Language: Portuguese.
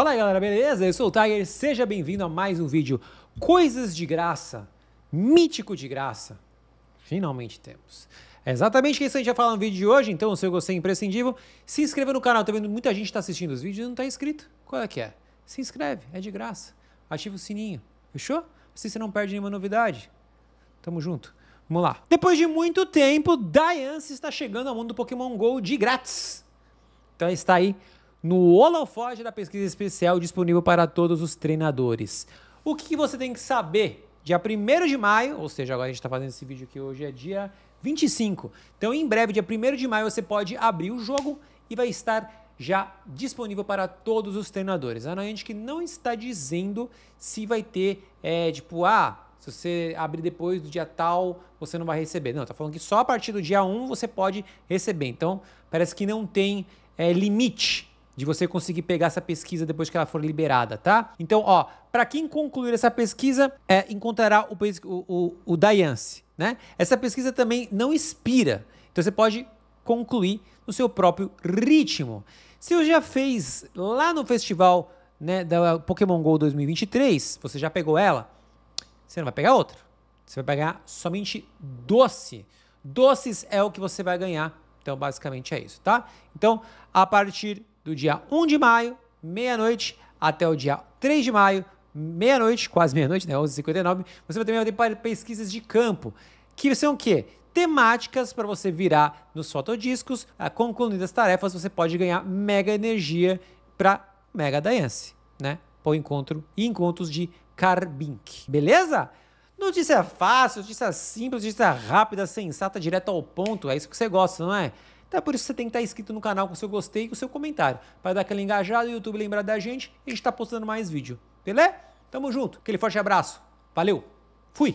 Fala aí galera, beleza? Eu sou o Tiger, seja bem-vindo a mais um vídeo Coisas de Graça, Mítico de Graça. Finalmente temos. É exatamente isso que a gente vai falar no vídeo de hoje, então se eu gostei é imprescindível, se inscreva no canal, tá vendo? Muita gente está assistindo os vídeos e não está inscrito. Qual é que é? Se inscreve, é de graça. Ativa o sininho, fechou? Assim você não perde nenhuma novidade. Tamo junto. Vamos lá. Depois de muito tempo, Diance está chegando ao mundo do Pokémon GO de grátis. Então está aí no holofote da pesquisa especial disponível para todos os treinadores. O que, você tem que saber? Dia 1 de maio, ou seja, agora a gente está fazendo esse vídeo aqui hoje, é dia 25. Então, em breve, dia 1 de maio, você pode abrir o jogo e vai estar já disponível para todos os treinadores. A gente que não está dizendo se vai ter, é, tipo, ah, se você abrir depois do dia tal, você não vai receber. Não, está falando que só a partir do dia 1 você pode receber. Então, parece que não tem é, limite de você conseguir pegar essa pesquisa depois que ela for liberada, tá? Então, ó, para quem concluir essa pesquisa, é, encontrará o, o, o, o Dayance, né? Essa pesquisa também não expira, então você pode concluir no seu próprio ritmo. Se já fez lá no festival né, da Pokémon GO 2023, você já pegou ela, você não vai pegar outra. Você vai pegar somente doce. Doces é o que você vai ganhar. Então, basicamente é isso, tá? Então, a partir do dia 1 de maio, meia-noite, até o dia 3 de maio, meia-noite, quase meia-noite, né? 11h59. Você vai ter pesquisas de campo, que são o quê? Temáticas para você virar nos fotodiscos. Ah, Concluindo as tarefas, você pode ganhar mega energia para Mega Dance, né? Por encontro e encontros de Carbink. Beleza? Notícia fácil, notícia simples, notícia rápida, sensata, direto ao ponto. É isso que você gosta, não é? Até então por isso você tem que estar inscrito no canal com seu gostei e com seu comentário. Para dar aquela engajada e o YouTube lembrar da gente, e a gente está postando mais vídeo. Beleza? Tamo junto. Aquele forte abraço. Valeu. Fui.